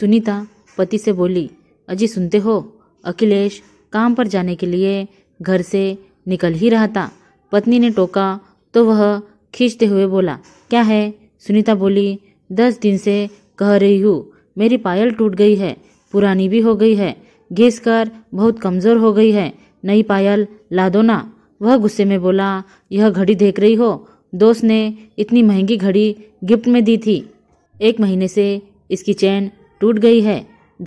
सुनीता पति से बोली अजी सुनते हो अखिलेश काम पर जाने के लिए घर से निकल ही रहा था पत्नी ने टोका तो वह खींचते हुए बोला क्या है सुनीता बोली दस दिन से कह रही हूँ मेरी पायल टूट गई है पुरानी भी हो गई है घिस कर बहुत कमज़ोर हो गई है नई पायल ला दो ना वह गुस्से में बोला यह घड़ी देख रही हो दोस्त ने इतनी महंगी घड़ी गिफ्ट में दी थी एक महीने से इसकी चैन टूट गई है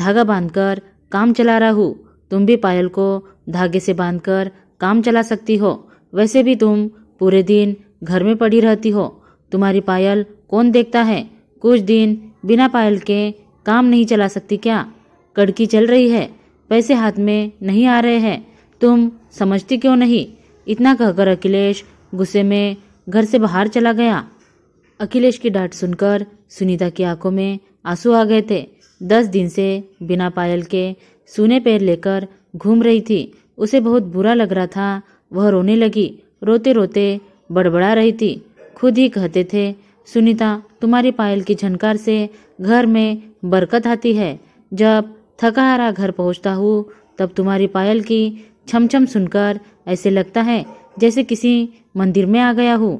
धागा बांधकर काम चला रहा हूँ तुम भी पायल को धागे से बांधकर काम चला सकती हो वैसे भी तुम पूरे दिन घर में पड़ी रहती हो तुम्हारी पायल कौन देखता है कुछ दिन बिना पायल के काम नहीं चला सकती क्या कड़की चल रही है पैसे हाथ में नहीं आ रहे हैं तुम समझती क्यों नहीं इतना कहकर अखिलेश गुस्से में घर से बाहर चला गया अखिलेश की डांट सुनकर सुनीता की आंखों में आंसू आ गए थे दस दिन से बिना पायल के सूने पैर लेकर घूम रही थी उसे बहुत बुरा लग रहा था वह रोने लगी रोते रोते बड़बड़ा रही थी खुद ही कहते थे सुनीता तुम्हारी पायल की झनकार से घर में बरकत आती है जब थकाहारा घर पहुंचता हूँ तब तुम्हारी पायल की छमछम सुनकर ऐसे लगता है जैसे किसी मंदिर में आ गया हूँ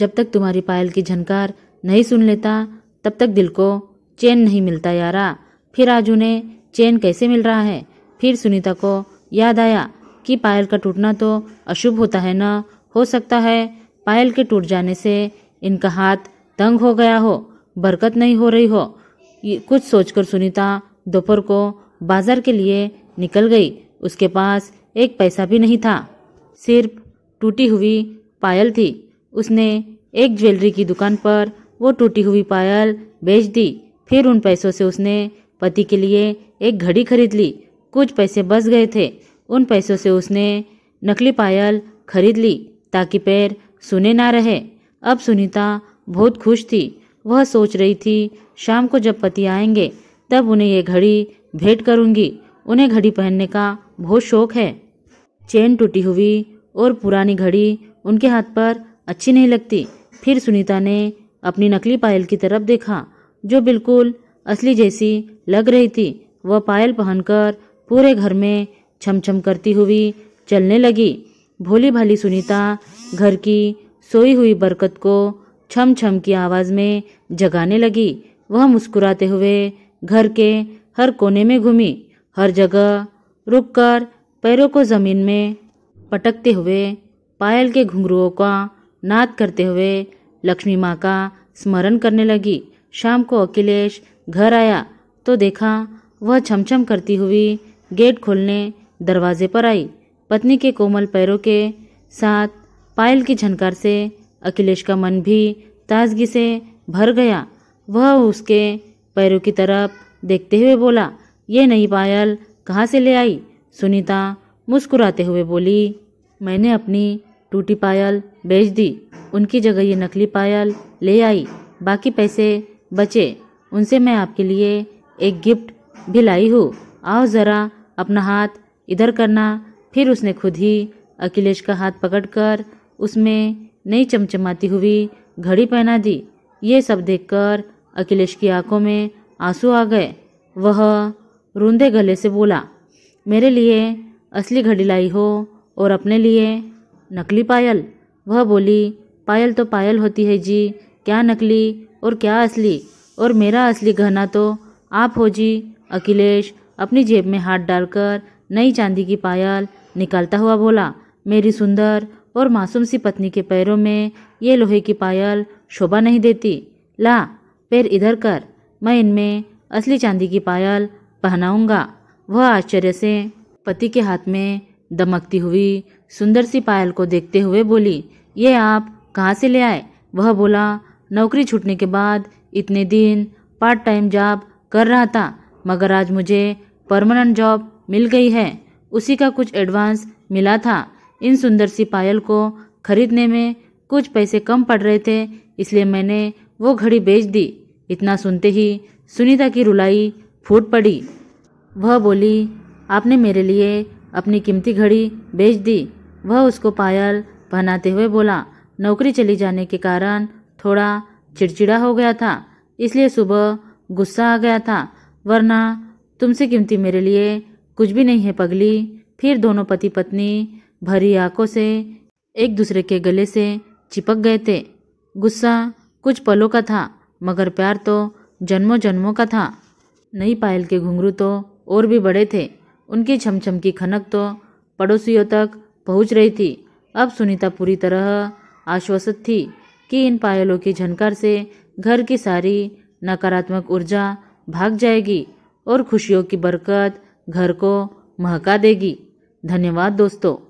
जब तक तुम्हारी पायल की झनकार नहीं सुन लेता तब तक दिल को चैन नहीं मिलता यारा फिर आज उन्हें चैन कैसे मिल रहा है फिर सुनीता को याद आया कि पायल का टूटना तो अशुभ होता है ना हो सकता है पायल के टूट जाने से इनका हाथ तंग हो गया हो बरकत नहीं हो रही हो कुछ सोचकर सुनीता दोपहर को बाजार के लिए निकल गई उसके पास एक पैसा भी नहीं था सिर्फ टूटी हुई पायल थी उसने एक ज्वेलरी की दुकान पर वो टूटी हुई पायल बेच दी फिर उन पैसों से उसने पति के लिए एक घड़ी खरीद ली कुछ पैसे बच गए थे उन पैसों से उसने नकली पायल खरीद ली ताकि पैर सुने ना रहे अब सुनीता बहुत खुश थी वह सोच रही थी शाम को जब पति आएंगे तब उन्हें यह घड़ी भेंट करूंगी उन्हें घड़ी पहनने का बहुत शौक है चेन टूटी हुई और पुरानी घड़ी उनके हाथ पर अच्छी नहीं लगती फिर सुनीता ने अपनी नकली पायल की तरफ देखा जो बिल्कुल असली जैसी लग रही थी वह पायल पहनकर पूरे घर में छमछम करती हुई चलने लगी भोली भाली सुनीता घर की सोई हुई बरकत को छम छम की आवाज़ में जगाने लगी वह मुस्कुराते हुए घर के हर कोने में घूमी हर जगह रुककर पैरों को ज़मीन में पटकते हुए पायल के घुंघरुओं का नाद करते हुए लक्ष्मी माँ का स्मरण करने लगी शाम को अखिलेश घर आया तो देखा वह छमछम करती हुई गेट खोलने दरवाजे पर आई पत्नी के कोमल पैरों के साथ पायल की झनकार से अखिलेश का मन भी ताजगी से भर गया वह उसके पैरों की तरफ देखते हुए बोला ये नई पायल कहाँ से ले आई सुनीता मुस्कुराते हुए बोली मैंने अपनी टूटी पायल बेच दी उनकी जगह ये नकली पायल ले आई बाकी पैसे बचे उनसे मैं आपके लिए एक गिफ्ट भी लाई हूँ आओ ज़रा अपना हाथ इधर करना फिर उसने खुद ही अखिलेश का हाथ पकड़कर उसमें नई चमचमाती हुई घड़ी पहना दी ये सब देखकर अखिलेश की आंखों में आंसू आ गए वह रूंधे गले से बोला मेरे लिए असली घड़ी लाई हो और अपने लिए नकली पायल वह बोली पायल तो पायल होती है जी क्या नकली और क्या असली और मेरा असली गहना तो आप हो जी अखिलेश अपनी जेब में हाथ डालकर नई चांदी की पायल निकालता हुआ बोला मेरी सुंदर और मासूम सी पत्नी के पैरों में ये लोहे की पायल शोभा नहीं देती ला पैर इधर कर मैं इनमें असली चांदी की पायल पहनाऊंगा वह आश्चर्य से पति के हाथ में दमकती हुई सुंदर सी पायल को देखते हुए बोली ये आप कहाँ से ले आए वह बोला नौकरी छूटने के बाद इतने दिन पार्ट टाइम जॉब कर रहा था मगर आज मुझे परमानेंट जॉब मिल गई है उसी का कुछ एडवांस मिला था इन सुंदर सी पायल को खरीदने में कुछ पैसे कम पड़ रहे थे इसलिए मैंने वो घड़ी बेच दी इतना सुनते ही सुनीता की रुलाई फूट पड़ी वह बोली आपने मेरे लिए अपनी कीमती घड़ी बेच दी वह उसको पायल पहनाते हुए बोला नौकरी चली जाने के कारण थोड़ा चिड़चिड़ा हो गया था इसलिए सुबह गुस्सा आ गया था वरना तुमसे कीमती मेरे लिए कुछ भी नहीं है पगली फिर दोनों पति पत्नी भरी आंखों से एक दूसरे के गले से चिपक गए थे गुस्सा कुछ पलों का था मगर प्यार तो जन्मों जन्मों का था नई पायल के घुंघरू तो और भी बड़े थे उनकी छमछम की खनक तो पड़ोसियों तक पहुंच रही थी अब सुनीता पूरी तरह आश्वस्त थी कि इन पायलों की झनकार से घर की सारी नकारात्मक ऊर्जा भाग जाएगी और खुशियों की बरकत घर को महका देगी धन्यवाद दोस्तों